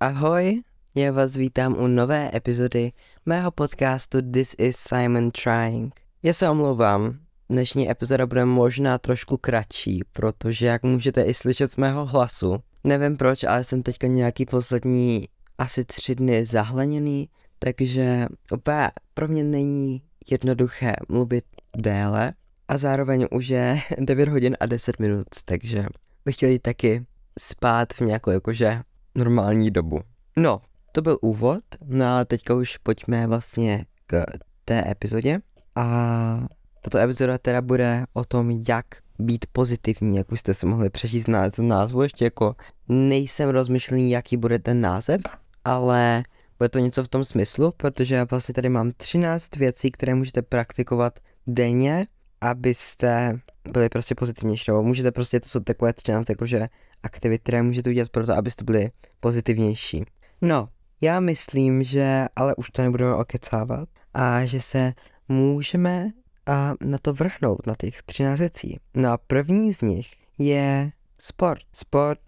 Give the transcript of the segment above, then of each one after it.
Ahoj, já vás vítám u nové epizody mého podcastu This is Simon Trying. Já se omlouvám, dnešní epizoda bude možná trošku kratší, protože jak můžete i slyšet z mého hlasu, nevím proč, ale jsem teďka nějaký poslední asi tři dny zahleněný, takže úplně pro mě není jednoduché mluvit déle a zároveň už je 9 hodin a 10 minut, takže bych chtěl jít taky spát v nějakou jakože normální dobu. No, to byl úvod, no a teďka už pojďme vlastně k té epizodě. A tato epizoda teda bude o tom, jak být pozitivní, jak už jste si mohli přečíst na názvu, ještě jako nejsem rozmyšlený, jaký bude ten název, ale bude to něco v tom smyslu, protože vlastně tady mám 13 věcí, které můžete praktikovat denně, abyste byli prostě pozitivnější, nebo můžete prostě, to jsou takové 13, jakože aktivit, které můžete udělat pro to, abyste byli pozitivnější. No, já myslím, že ale už to nebudeme okecávat a že se můžeme a, na to vrhnout, na těch 13 věcí. No a první z nich je sport. Sport,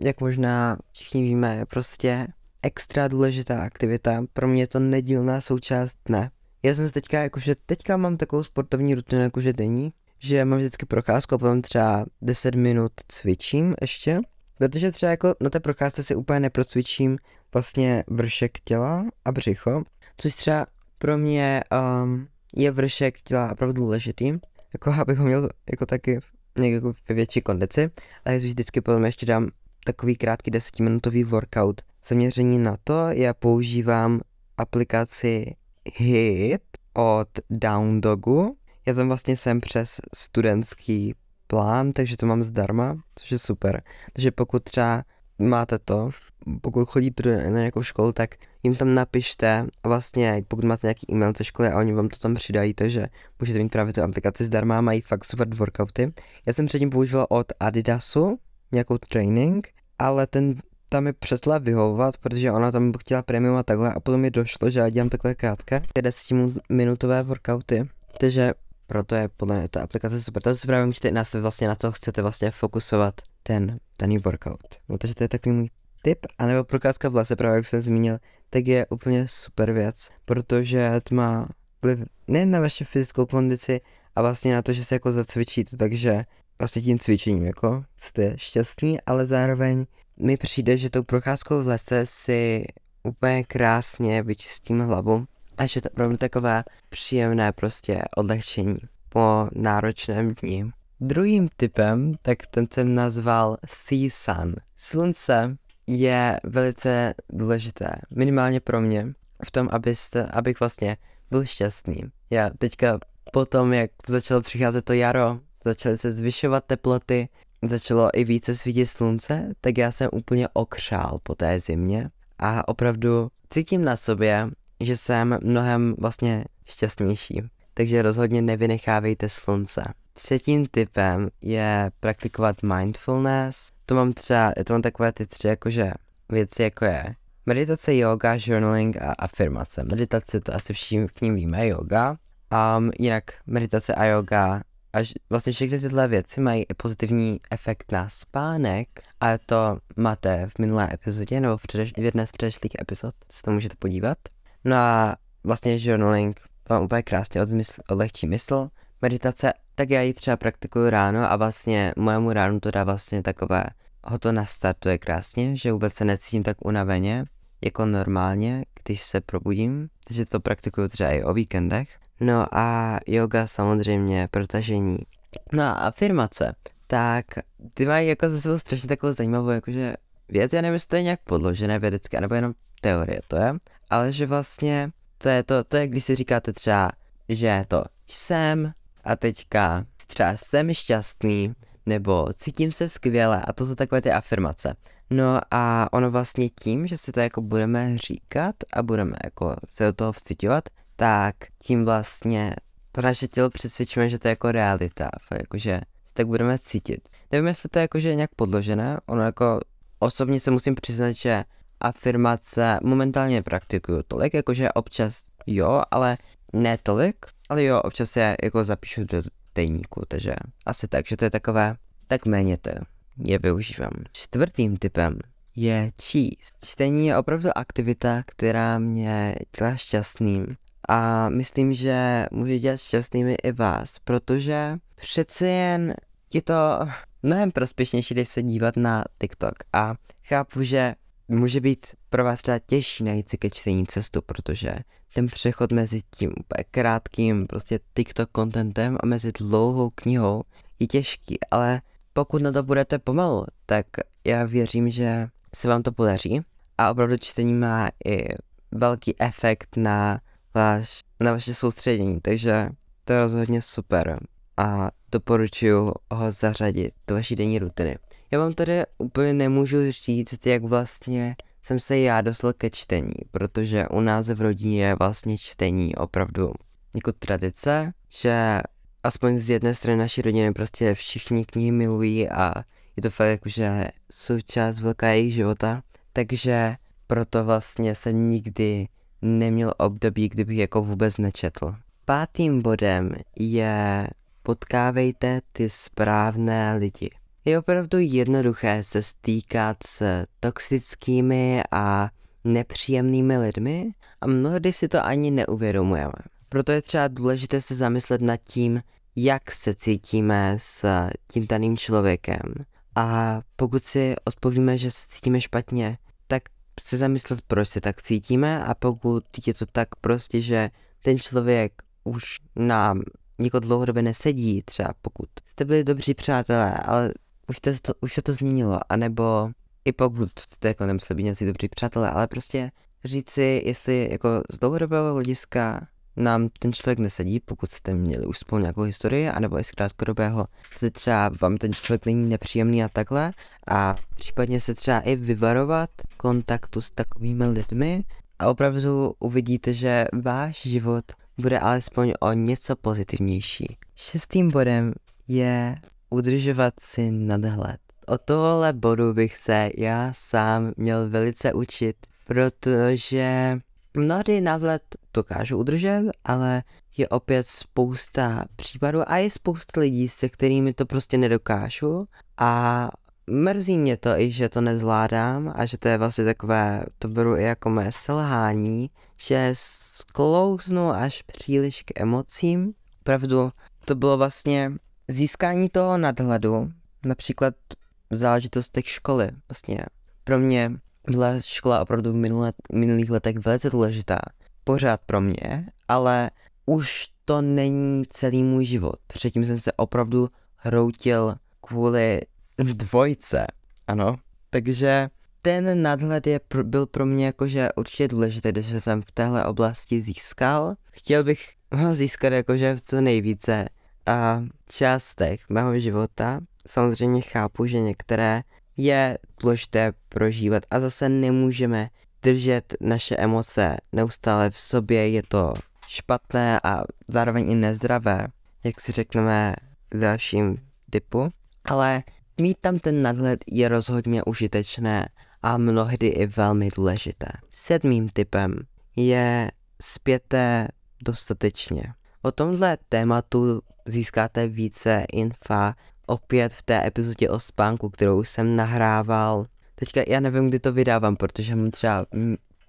jak možná všichni víme, je prostě extra důležitá aktivita. Pro mě je to nedílná součást dne. Já jsem se teďka, jakože teďka mám takovou sportovní rutinu, jakože denní, že mám vždycky procházku a potom třeba 10 minut cvičím ještě, protože třeba jako na té procházce si úplně neprocvičím vlastně vršek těla a břicho, což třeba pro mě um, je vršek těla opravdu důležitý, jako abych ho měl jako taky jako ve větší kondici, ale když vždycky potom ještě dám takový krátký desetiminutový workout. Zaměření na to já používám aplikaci HIT od Down Dogu, já tam vlastně jsem přes studentský plán, takže to mám zdarma, což je super. Takže pokud třeba máte to, pokud chodíte na nějakou školu, tak jim tam napište a vlastně pokud máte nějaký e-mail ze školy a oni vám to tam přidají, takže můžete mít právě tu aplikaci zdarma, mají fakt super workouty. Já jsem předtím používal od Adidasu nějakou training, ale ten tam mi přestala vyhovovat, protože ona tam chtěla premium a takhle a potom mi došlo, že já dělám takové krátké 10 minutové workouty, takže proto je podle mě ta aplikace super. Tam si právě můžete nastavit vlastně na co chcete vlastně fokusovat ten daný workout. No takže to je takový můj tip, anebo procházka v lese, právě jak jsem zmínil, tak je úplně super věc, protože to má vliv nejen na vaši fyzickou kondici, a vlastně na to, že se jako zacvičíte, takže vlastně tím cvičením jako jste šťastní, ale zároveň mi přijde, že tou procházkou v lese si úplně krásně vyčistím hlavu a že to opravdu takové příjemné prostě odlehčení po náročném dni. Druhým typem, tak ten jsem nazval Sea Sun. Slunce je velice důležité, minimálně pro mě, v tom, abyste, abych vlastně byl šťastný. Já teďka potom, jak začalo přicházet to jaro, začaly se zvyšovat teploty, začalo i více svítit slunce, tak já jsem úplně okřál po té zimě a opravdu cítím na sobě, že jsem mnohem vlastně šťastnější. Takže rozhodně nevynechávejte slunce. Třetím typem je praktikovat mindfulness. To mám třeba, to mám takové ty tři jakože věci jako je meditace, yoga, journaling a afirmace. Meditace to asi všichni víme, yoga. Um, jinak meditace a yoga a vlastně všechny tyhle věci mají i pozitivní efekt na spánek a to máte v minulé epizodě nebo v, v jedné z předešlých epizod, se to můžete podívat. No a vlastně journaling vám úplně krásně odmysl, odlehčí mysl. Meditace, tak já ji třeba praktikuju ráno a vlastně mojemu ránu to dá vlastně takové, ho to nastartuje krásně, že vůbec se necítím tak unaveně, jako normálně, když se probudím, takže to praktikuju třeba i o víkendech. No a yoga samozřejmě, protažení. No a afirmace, tak ty mají jako za sebou strašně takovou zajímavou, jakože věc, já nevím, jestli to je nějak podložené vědecké, nebo jenom teorie to je, ale že vlastně to je to, to je, když si říkáte třeba, že to jsem a teďka třeba jsem šťastný, nebo cítím se skvěle a to jsou takové ty afirmace. No a ono vlastně tím, že si to jako budeme říkat a budeme jako se do toho vcitovat, tak tím vlastně to naše tělo přesvědčíme, že to je jako realita, jakože tak budeme cítit. Nevím, jestli to je jakože nějak podložené, ono jako Osobně se musím přiznat, že afirmace momentálně praktikuju tolik, jakože občas jo, ale ne tolik, ale jo, občas je jako zapíšu do tejníku, takže asi tak, že to je takové, tak méně to je využívám. Čtvrtým typem je číst. Čtení je opravdu aktivita, která mě dělá šťastným a myslím, že může dělat šťastnými i vás, protože přece jen je to mnohem prospěšnější, když se dívat na TikTok a chápu, že může být pro vás třeba těžší najít si ke čtení cestu, protože ten přechod mezi tím úplně krátkým prostě TikTok contentem a mezi dlouhou knihou je těžký, ale pokud na to budete pomalu, tak já věřím, že se vám to podaří a opravdu čtení má i velký efekt na, váš, na vaše soustředění, takže to je rozhodně super a doporučuji ho zařadit do vaší denní rutiny. Já vám tady úplně nemůžu říct, jak vlastně jsem se já dostal ke čtení, protože u nás v rodině je vlastně čtení opravdu jako tradice, že aspoň z jedné strany naší rodiny prostě všichni knihy milují a je to fakt jako, že součást velká jejich života, takže proto vlastně jsem nikdy neměl období, kdybych jako vůbec nečetl. Pátým bodem je potkávejte ty správné lidi. Je opravdu jednoduché se stýkat s toxickými a nepříjemnými lidmi a mnohdy si to ani neuvědomujeme. Proto je třeba důležité se zamyslet nad tím, jak se cítíme s tím daným člověkem. A pokud si odpovíme, že se cítíme špatně, tak se zamyslet, proč se tak cítíme a pokud je to tak prostě, že ten člověk už nám nikoho dlouhodobě nesedí, třeba pokud jste byli dobří přátelé, ale už, jste to, už se to změnilo, anebo i pokud jste jako nemuseli být nějaký dobří přátelé, ale prostě říci, jestli jako z dlouhodobého hlediska nám ten člověk nesedí, pokud jste měli už spolu nějakou historii, anebo i z krátkodobého, jestli třeba vám ten člověk není nepříjemný a takhle, a případně se třeba i vyvarovat kontaktu s takovými lidmi, a opravdu uvidíte, že váš život bude alespoň o něco pozitivnější. Šestým bodem je udržovat si nadhled. O tohle bodu bych se já sám měl velice učit, protože mnohdy nadhled dokážu udržet, ale je opět spousta případů a je spousta lidí, se kterými to prostě nedokážu a mrzí mě to i, že to nezvládám a že to je vlastně takové, to beru i jako mé selhání, že sklouznu až příliš k emocím. Pravdu, to bylo vlastně získání toho nadhledu, například v záležitostech školy. Vlastně pro mě byla škola opravdu v minulé, minulých letech velice důležitá. Pořád pro mě, ale už to není celý můj život. Předtím jsem se opravdu hroutil kvůli dvojce, ano. Takže ten nadhled je, byl pro mě jakože určitě důležitý, když jsem v téhle oblasti získal. Chtěl bych ho získat jakože v co nejvíce a částech mého života. Samozřejmě chápu, že některé je důležité prožívat a zase nemůžeme držet naše emoce neustále v sobě, je to špatné a zároveň i nezdravé, jak si řekneme v dalším typu. Ale Mít tam ten nadhled je rozhodně užitečné a mnohdy i velmi důležité. Sedmým typem je zpěté dostatečně. O tomhle tématu získáte více infa opět v té epizodě o spánku, kterou jsem nahrával. Teďka já nevím, kdy to vydávám, protože mám třeba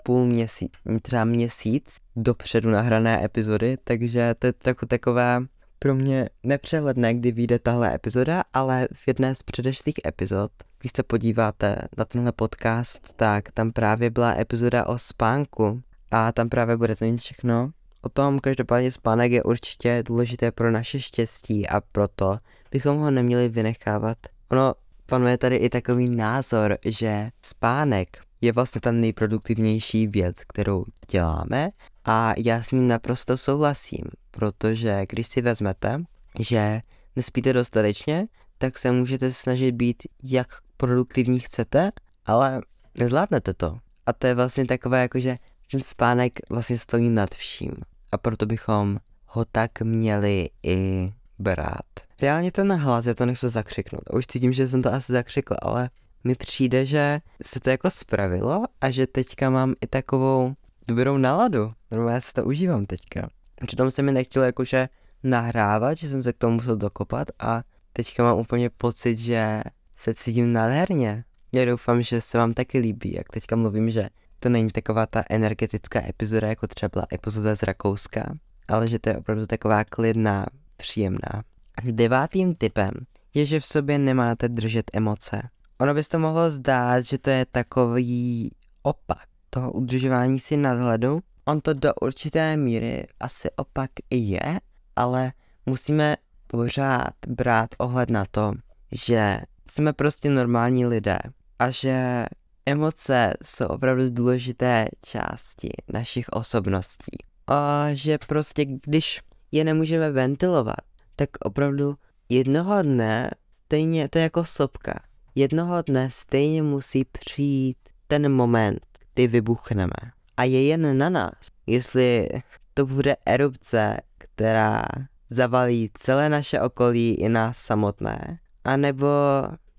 půl měsíc, třeba měsíc dopředu nahrané epizody, takže to je trochu takové pro mě nepřehledné, kdy vyjde tahle epizoda, ale v jedné z předešlých epizod, když se podíváte na tenhle podcast, tak tam právě byla epizoda o spánku a tam právě bude to nic všechno. O tom každopádně spánek je určitě důležité pro naše štěstí a proto bychom ho neměli vynechávat. Ono panuje tady i takový názor, že spánek je vlastně ta nejproduktivnější věc, kterou děláme a já s ním naprosto souhlasím protože když si vezmete, že nespíte dostatečně, tak se můžete snažit být jak produktivní chcete, ale nezvládnete to. A to je vlastně takové jako, že ten spánek vlastně stojí nad vším. A proto bychom ho tak měli i brát. Reálně ten hlas, já to nechci zakřiknout. Už cítím, že jsem to asi zakřikl, ale mi přijde, že se to jako spravilo a že teďka mám i takovou dobrou náladu. Normálně se to užívám teďka. Přitom se mi nechtělo jakože nahrávat, že jsem se k tomu musel dokopat a teďka mám úplně pocit, že se cítím nádherně. Já doufám, že se vám taky líbí, jak teďka mluvím, že to není taková ta energetická epizoda, jako třeba byla epizoda z Rakouska, ale že to je opravdu taková klidná, příjemná. Devátým typem je, že v sobě nemáte držet emoce. Ono by se to mohlo zdát, že to je takový opak toho udržování si nadhledu, On to do určité míry asi opak i je, ale musíme pořád brát ohled na to, že jsme prostě normální lidé a že emoce jsou opravdu důležité části našich osobností. A že prostě když je nemůžeme ventilovat, tak opravdu jednoho dne, stejně to je jako sopka, jednoho dne stejně musí přijít ten moment, kdy vybuchneme a je jen na nás, jestli to bude erupce, která zavalí celé naše okolí i nás samotné, anebo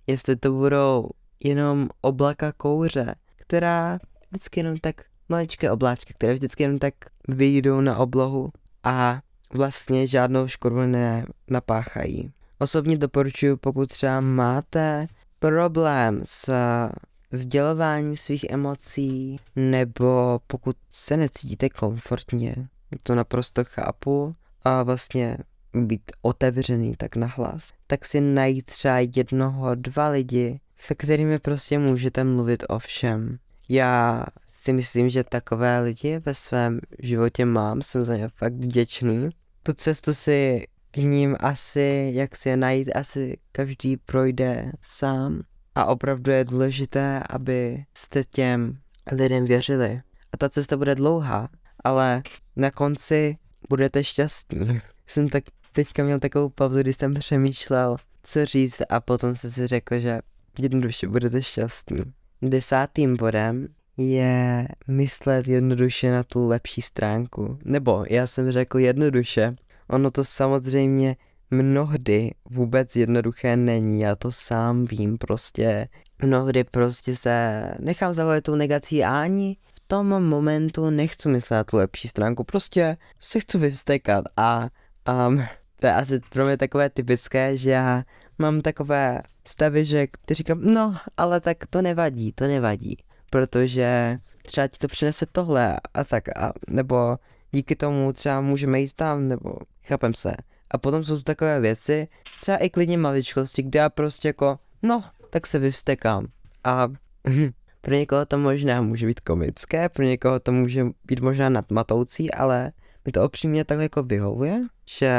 jestli to budou jenom oblaka kouře, která vždycky jenom tak maličké obláčky, které vždycky jenom tak vyjdou na oblohu a vlastně žádnou škodu nenapáchají. Osobně doporučuji, pokud třeba máte problém s sdělování svých emocí, nebo pokud se necítíte komfortně, to naprosto chápu, a vlastně být otevřený tak nahlas, tak si najít třeba jednoho, dva lidi, se kterými prostě můžete mluvit o všem. Já si myslím, že takové lidi ve svém životě mám, jsem za ně fakt vděčný. Tu cestu si k ním asi, jak si je najít, asi každý projde sám. A opravdu je důležité, aby jste těm lidem věřili. A ta cesta bude dlouhá, ale na konci budete šťastní. Jsem tak teďka měl takovou pauzu, kdy jsem přemýšlel, co říct a potom jsem si řekl, že jednoduše budete šťastní. Desátým bodem je myslet jednoduše na tu lepší stránku. Nebo já jsem řekl jednoduše, ono to samozřejmě mnohdy vůbec jednoduché není, já to sám vím prostě. Mnohdy prostě se nechám zavolit tou negací a ani v tom momentu nechci myslet na tu lepší stránku, prostě se chci vyvstekat a um, to je asi pro mě takové typické, že já mám takové stavy, že ty říkám, no, ale tak to nevadí, to nevadí, protože třeba ti to přinese tohle a tak, a, nebo díky tomu třeba můžeme jít tam, nebo chápem se. A potom jsou tu takové věci, třeba i klidně maličkosti, kde já prostě jako, no, tak se vyvstekám. A pro někoho to možná může být komické, pro někoho to může být možná nadmatoucí, ale mi to opřímně tak jako vyhovuje, že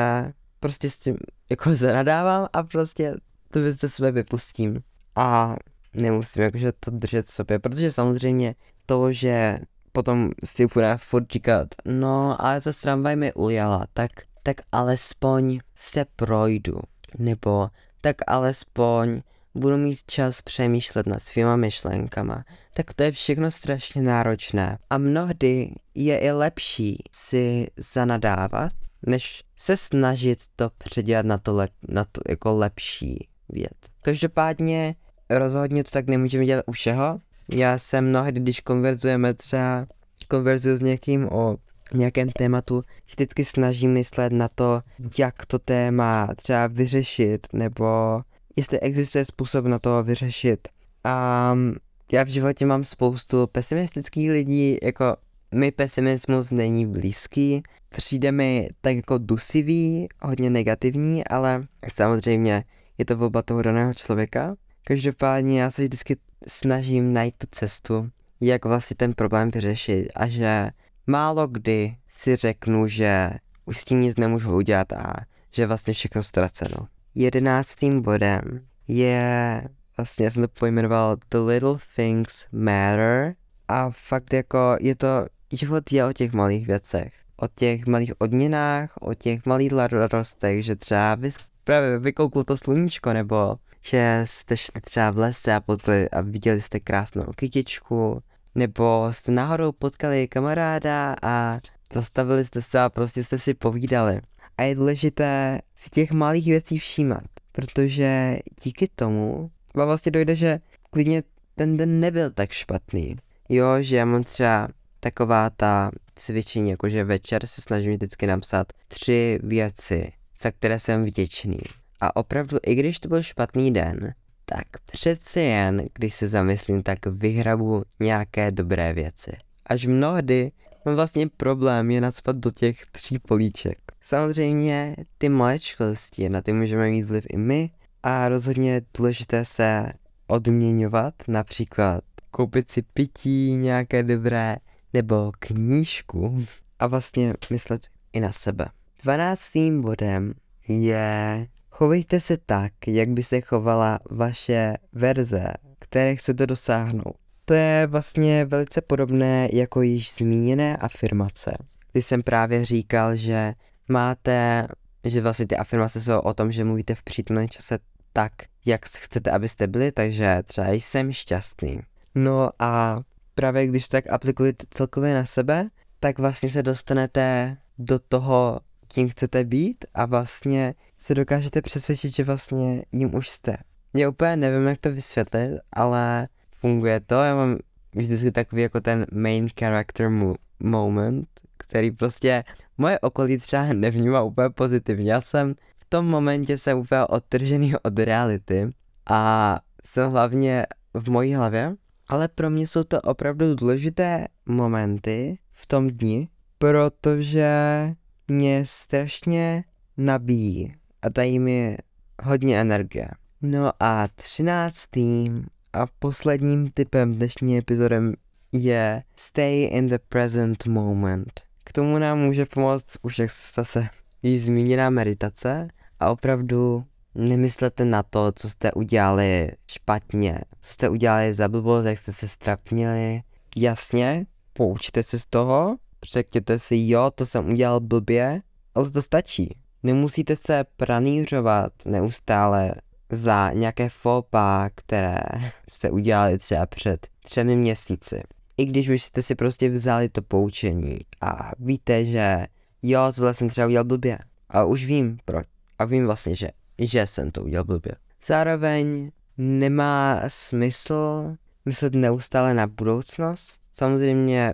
prostě s tím jako zanadávám a prostě to se sebe vypustím. A nemusím jakože to držet v sobě, protože samozřejmě to, že potom si bude furt říkat, no ale ta tramvaj mi ujala, tak tak alespoň se projdu, nebo tak alespoň budu mít čas přemýšlet nad svýma myšlenkama. Tak to je všechno strašně náročné. A mnohdy je i lepší si zanadávat, než se snažit to předělat na to, lep, na to jako lepší věc. Každopádně rozhodně to tak nemůžeme dělat u všeho. Já jsem mnohdy, když konverzujeme třeba, konverzuju s někým o nějakém tématu vždycky snažím myslet na to, jak to téma třeba vyřešit, nebo jestli existuje způsob na to vyřešit. A já v životě mám spoustu pesimistických lidí, jako mi pesimismus není blízký, přijde mi tak jako dusivý, hodně negativní, ale samozřejmě je to volba toho daného člověka. Každopádně já se vždycky snažím najít tu cestu, jak vlastně ten problém vyřešit a že málo kdy si řeknu, že už s tím nic nemůžu udělat a že vlastně všechno ztraceno. Jedenáctým bodem je, vlastně já jsem to pojmenoval The Little Things Matter a fakt jako je to, život je o těch malých věcech. O těch malých odměnách, o těch malých radostech, že třeba vy právě vykouklo to sluníčko, nebo že jste šli třeba v lese a, potli, a viděli jste krásnou kytičku, nebo jste náhodou potkali kamaráda a zastavili jste se a prostě jste si povídali. A je důležité si těch malých věcí všímat, protože díky tomu vám vlastně dojde, že klidně ten den nebyl tak špatný. Jo, že já mám třeba taková ta cvičení, jakože večer se snažím vždycky napsat tři věci, za které jsem vděčný. A opravdu, i když to byl špatný den, tak přece jen, když se zamyslím, tak vyhrabu nějaké dobré věci. Až mnohdy mám vlastně problém je nadspat do těch tří políček. Samozřejmě ty malečkosti, na ty můžeme mít vliv i my a rozhodně je důležité se odměňovat, například koupit si pití nějaké dobré nebo knížku a vlastně myslet i na sebe. Dvanáctým bodem je Chovejte se tak, jak by se chovala vaše verze, které chcete dosáhnout. To je vlastně velice podobné jako již zmíněné afirmace. Ty jsem právě říkal, že máte, že vlastně ty afirmace jsou o tom, že mluvíte v přítomném čase tak, jak chcete, abyste byli, takže třeba jsem šťastný. No a právě když tak aplikujete celkově na sebe, tak vlastně se dostanete do toho, kým chcete být a vlastně se dokážete přesvědčit, že vlastně jim už jste. Já úplně nevím, jak to vysvětlit, ale funguje to. Já mám vždycky takový jako ten main character mo- moment, který prostě moje okolí třeba nevnímá úplně pozitivně. Já jsem v tom momentě se úplně odtržený od reality a jsem hlavně v mojí hlavě, ale pro mě jsou to opravdu důležité momenty v tom dni, protože mě strašně nabíjí a dají mi hodně energie. No a třináctým a posledním typem dnešní epizodem je Stay in the present moment. K tomu nám může pomoct už jak zase již zmíněná meditace a opravdu nemyslete na to, co jste udělali špatně, co jste udělali za blbost, jak jste se strapnili. Jasně, poučte se z toho, řekněte si, jo, to jsem udělal blbě, ale to stačí. Nemusíte se pranířovat neustále za nějaké fopa, které jste udělali třeba před třemi měsíci. I když už jste si prostě vzali to poučení a víte, že jo, tohle jsem třeba udělal blbě. A už vím proč. A vím vlastně, že, že jsem to udělal blbě. Zároveň nemá smysl myslet neustále na budoucnost. Samozřejmě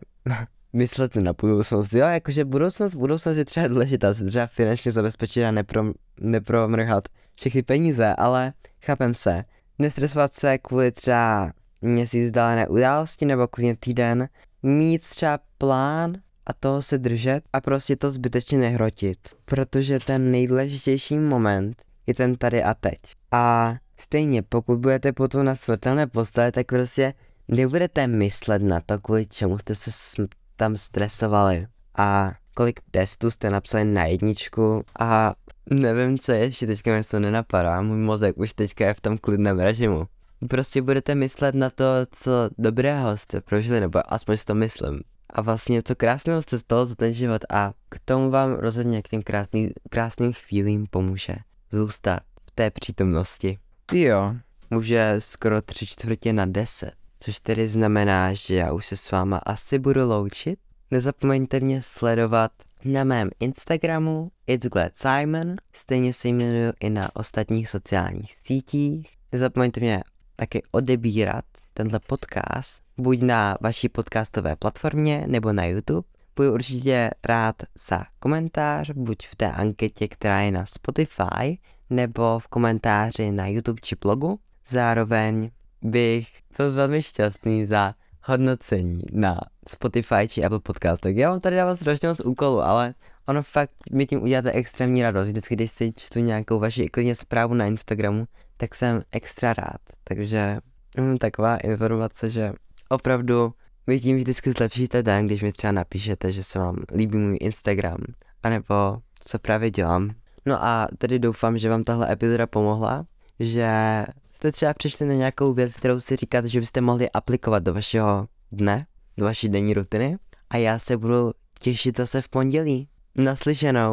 myslet na budoucnost. Jo, jakože budoucnost, budoucnost je třeba důležitá, se třeba finančně zabezpečit a neprom, nepromrhat všechny peníze, ale chápem se. Nestresovat se kvůli třeba měsíc dalené události nebo klidně týden, mít třeba plán a toho se držet a prostě to zbytečně nehrotit, protože ten nejdůležitější moment je ten tady a teď. A stejně, pokud budete potom na smrtelné postele, tak prostě nebudete myslet na to, kvůli čemu jste se sm- tam stresovali. A kolik testů jste napsali na jedničku a nevím co ještě, teďka mi to nenapadá, můj mozek už teďka je v tom klidném režimu. Prostě budete myslet na to, co dobrého jste prožili, nebo aspoň si to myslím. A vlastně co krásného jste stalo za ten život a k tomu vám rozhodně k těm krásný, krásným chvílím pomůže zůstat v té přítomnosti. Ty jo, může skoro tři čtvrtě na deset což tedy znamená, že já už se s váma asi budu loučit. Nezapomeňte mě sledovat na mém Instagramu It's Glad Simon, stejně se jmenuju i na ostatních sociálních sítích. Nezapomeňte mě taky odebírat tenhle podcast, buď na vaší podcastové platformě nebo na YouTube. Budu určitě rád za komentář, buď v té anketě, která je na Spotify, nebo v komentáři na YouTube či blogu. Zároveň bych byl velmi šťastný za hodnocení na Spotify či Apple Tak Já vám tady dávám strašně moc úkolů, ale ono fakt mi tím uděláte extrémní radost. Vždycky, když si čtu nějakou vaši klidně zprávu na Instagramu, tak jsem extra rád. Takže mám hm, taková informace, že opravdu vy tím vždycky zlepšíte den, když mi třeba napíšete, že se vám líbí můj Instagram, anebo co právě dělám. No a tedy doufám, že vám tahle epizoda pomohla, že jste třeba přišli na nějakou věc, kterou si říkáte, že byste mohli aplikovat do vašeho dne, do vaší denní rutiny a já se budu těšit zase v pondělí. Naslyšenou.